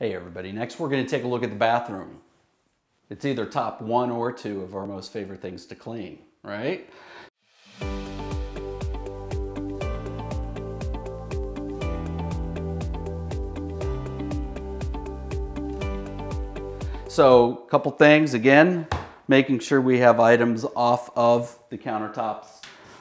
Hey everybody, next we're going to take a look at the bathroom. It's either top one or two of our most favorite things to clean, right? So a couple things, again, making sure we have items off of the countertops,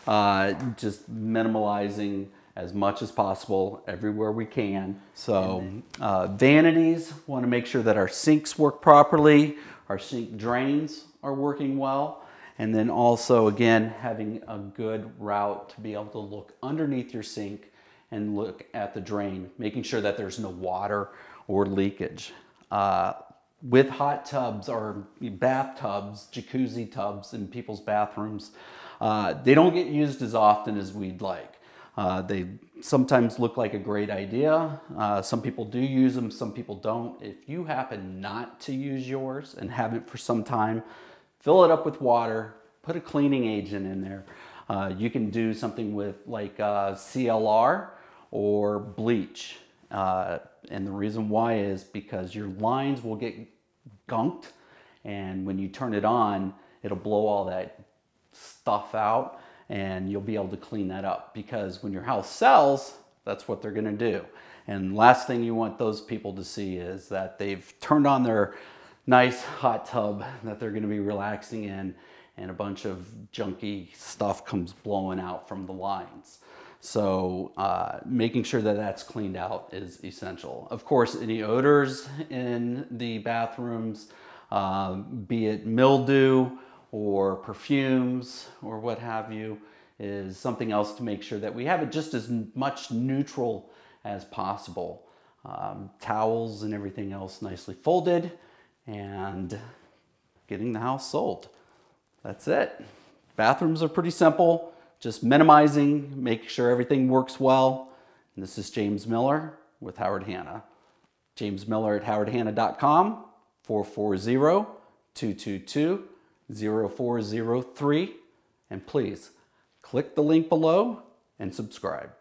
uh, just minimalizing as much as possible everywhere we can. So uh, vanities, want to make sure that our sinks work properly, our sink drains are working well, and then also again having a good route to be able to look underneath your sink and look at the drain, making sure that there's no water or leakage. Uh, with hot tubs or bathtubs, jacuzzi tubs in people's bathrooms, uh, they don't get used as often as we'd like. Uh, they sometimes look like a great idea. Uh, some people do use them, some people don't. If you happen not to use yours and haven't for some time, fill it up with water, put a cleaning agent in there. Uh, you can do something with like uh, CLR or bleach. Uh, and the reason why is because your lines will get gunked and when you turn it on, it'll blow all that stuff out and you'll be able to clean that up because when your house sells, that's what they're gonna do. And last thing you want those people to see is that they've turned on their nice hot tub that they're gonna be relaxing in and a bunch of junky stuff comes blowing out from the lines. So uh, making sure that that's cleaned out is essential. Of course, any odors in the bathrooms, uh, be it mildew, or perfumes or what have you is something else to make sure that we have it just as much neutral as possible. Um, towels and everything else nicely folded and getting the house sold. That's it. Bathrooms are pretty simple, just minimizing, making sure everything works well. And this is James Miller with Howard Hanna. James Miller at howardhanna.com, 440 222 0403. And please click the link below and subscribe.